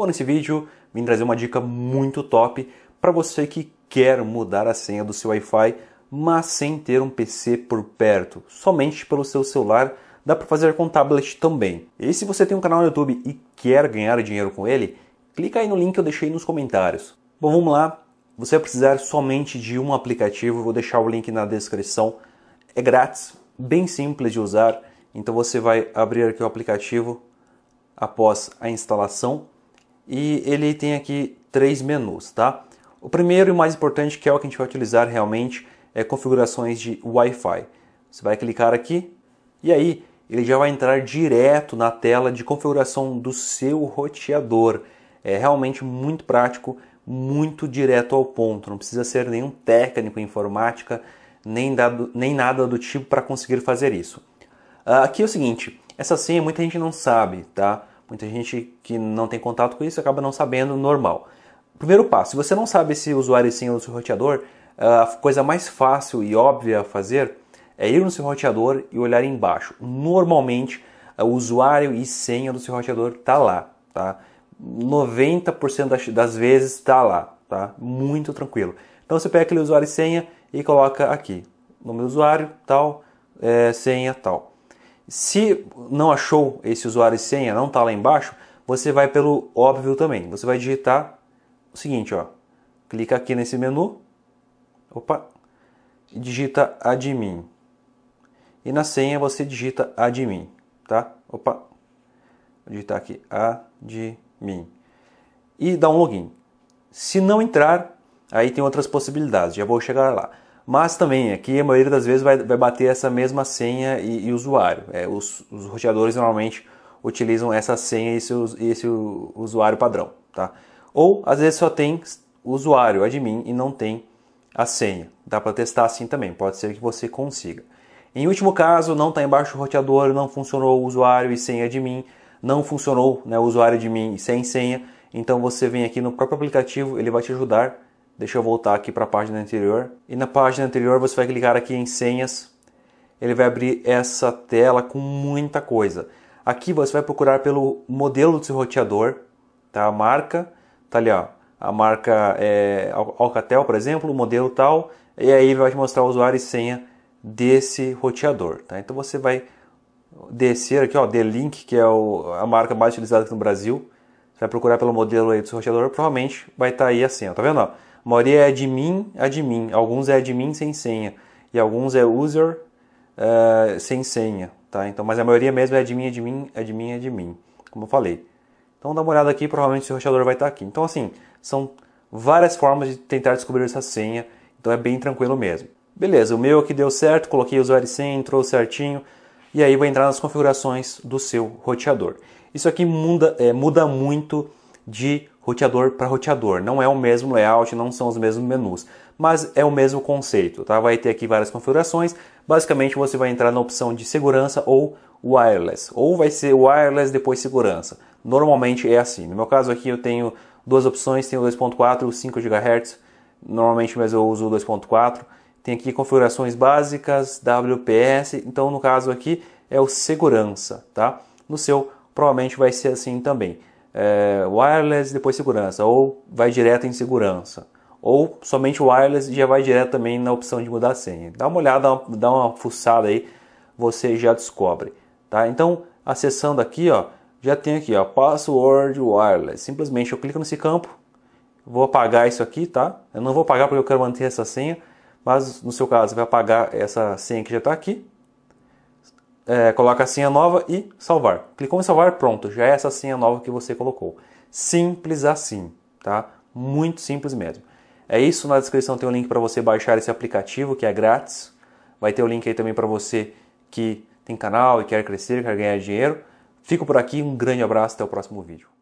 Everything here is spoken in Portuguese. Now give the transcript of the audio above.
Bom, nesse vídeo vim trazer uma dica muito top para você que quer mudar a senha do seu Wi-Fi, mas sem ter um PC por perto, somente pelo seu celular dá para fazer com tablet também. E se você tem um canal no YouTube e quer ganhar dinheiro com ele, clica aí no link que eu deixei nos comentários. Bom, vamos lá. Você vai precisar somente de um aplicativo, vou deixar o link na descrição. É grátis, bem simples de usar. Então você vai abrir aqui o aplicativo após a instalação e ele tem aqui três menus, tá? O primeiro e mais importante, que é o que a gente vai utilizar realmente, é configurações de Wi-Fi. Você vai clicar aqui e aí ele já vai entrar direto na tela de configuração do seu roteador. É realmente muito prático, muito direto ao ponto. Não precisa ser nenhum técnico em informática, nem, dado, nem nada do tipo para conseguir fazer isso. Ah, aqui é o seguinte, essa senha muita gente não sabe, tá? Muita gente que não tem contato com isso acaba não sabendo normal. Primeiro passo: se você não sabe o usuário senha do seu roteador, a coisa mais fácil e óbvia a fazer é ir no seu roteador e olhar embaixo. Normalmente, o usuário e senha do seu roteador tá lá, tá? 90% das vezes está lá, tá? Muito tranquilo. Então você pega aquele usuário e senha e coloca aqui, nome do usuário, tal, é, senha, tal. Se não achou esse usuário e senha, não está lá embaixo, você vai pelo óbvio também. Você vai digitar o seguinte, ó. Clica aqui nesse menu. Opa. Digita admin. E na senha você digita admin, tá? Opa. Vou digitar aqui admin. E dá um login. Se não entrar, aí tem outras possibilidades. Já vou chegar lá. Mas também, aqui a maioria das vezes vai, vai bater essa mesma senha e, e usuário. É, os, os, roteadores normalmente utilizam essa senha e esse, esse usuário padrão. Tá? Ou às vezes só tem usuário admin e não tem a senha. Dá para testar assim também, pode ser que você consiga. Em último caso, não está embaixo o roteador, não funcionou o usuário e senha admin, não funcionou né, o usuário admin e sem senha. Então você vem aqui no próprio aplicativo, ele vai te ajudar Deixa eu voltar aqui para a página anterior. E na página anterior você vai clicar aqui em senhas. Ele vai abrir essa tela com muita coisa. Aqui você vai procurar pelo modelo do seu roteador, tá? A marca, tá ali ó, a marca é, Alcatel, por exemplo, o modelo tal, e aí ele vai te mostrar o usuário e senha desse roteador, tá? Então você vai descer aqui ó, D-Link, que é o, a marca mais utilizada aqui no Brasil, você vai procurar pelo modelo aí do seu roteador, provavelmente vai estar tá aí assim, ó, tá vendo ó? A maioria é admin, admin. Alguns é admin sem senha. E alguns é user eh, sem senha. Tá? Então, mas a maioria mesmo é admin, admin, admin, admin. Como eu falei. Então dá uma olhada aqui, provavelmente seu roteador vai estar aqui. Então assim, são várias formas de tentar descobrir essa senha. Então é bem tranquilo mesmo. Beleza, o meu aqui deu certo, coloquei o usuário senha, entrou certinho. E aí vai entrar nas configurações do seu roteador. Isso aqui muda, é, muda muito de roteador para roteador. Não é o mesmo layout, não são os mesmos menus, mas é o mesmo conceito, tá? Vai ter aqui várias configurações. Basicamente você vai entrar na opção de segurança ou wireless, ou vai ser wireless depois segurança. Normalmente é assim. No meu caso aqui eu tenho duas opções, tenho 2.4 e 5 GHz. Normalmente mas eu uso 2.4. Tem aqui configurações básicas, WPS, então no caso aqui é o segurança, tá? No seu provavelmente vai ser assim também é, wireless e depois segurança, ou vai direto em segurança, ou somente wireless e já vai direto também na opção de mudar a senha. Dá uma olhada, dá uma fuçada aí, você já descobre, tá? Então, acessando aqui, ó, já tem aqui, ó, password wireless. Simplesmente eu clico nesse campo, vou apagar isso aqui, tá? Eu não vou apagar porque eu quero manter essa senha, mas no seu caso vai apagar essa senha que já está aqui é, coloca a senha nova e salvar. Clicou em salvar, pronto, já é essa senha nova que você colocou. Simples assim, tá? Muito simples mesmo. É isso, na descrição tem o um link para você baixar esse aplicativo que é grátis. Vai ter o um link aí também para você que tem canal e quer crescer, quer ganhar dinheiro. Fico por aqui, um grande abraço, até o próximo vídeo.